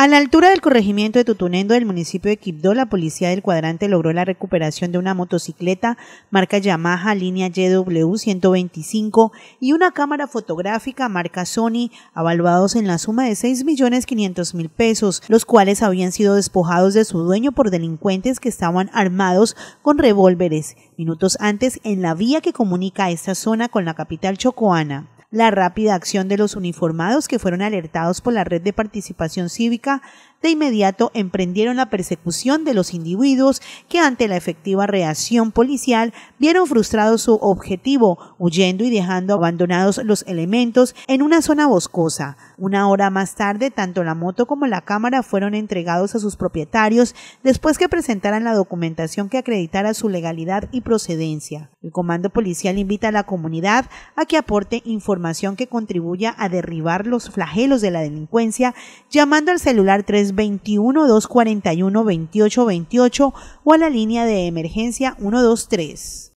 A la altura del corregimiento de Tutunendo del municipio de Quibdó, la policía del cuadrante logró la recuperación de una motocicleta marca Yamaha línea YW125 y una cámara fotográfica marca Sony, avaluados en la suma de 6 millones 500 mil pesos, los cuales habían sido despojados de su dueño por delincuentes que estaban armados con revólveres minutos antes en la vía que comunica esta zona con la capital chocoana la rápida acción de los uniformados que fueron alertados por la red de participación cívica, de inmediato emprendieron la persecución de los individuos que ante la efectiva reacción policial vieron frustrado su objetivo, huyendo y dejando abandonados los elementos en una zona boscosa. Una hora más tarde, tanto la moto como la cámara fueron entregados a sus propietarios después que presentaran la documentación que acreditara su legalidad y procedencia. El comando policial invita a la comunidad a que aporte información que contribuya a derribar los flagelos de la delincuencia llamando al celular 321-241-2828 o a la línea de emergencia 123.